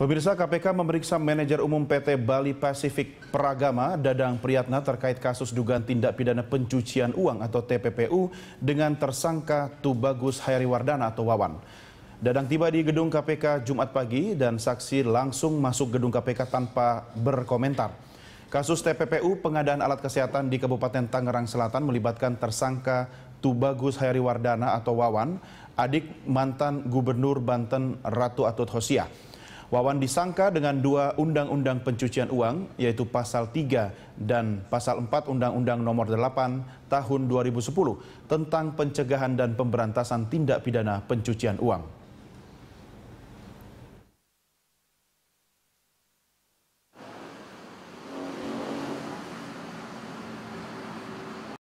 Pemirsa KPK memeriksa manajer umum PT Bali Pacific Pragama Dadang Priyatna terkait kasus dugaan tindak pidana pencucian uang atau TPPU dengan tersangka Tubagus Wardana atau Wawan. Dadang tiba di gedung KPK Jumat pagi dan saksi langsung masuk gedung KPK tanpa berkomentar. Kasus TPPU pengadaan alat kesehatan di Kabupaten Tangerang Selatan melibatkan tersangka Tubagus Wardana atau Wawan, adik mantan Gubernur Banten Ratu Atut Hosiah. Wawan disangka dengan dua undang-undang pencucian uang, yaitu Pasal 3 dan Pasal 4 Undang-Undang Nomor 8 Tahun 2010 tentang pencegahan dan pemberantasan tindak pidana pencucian uang.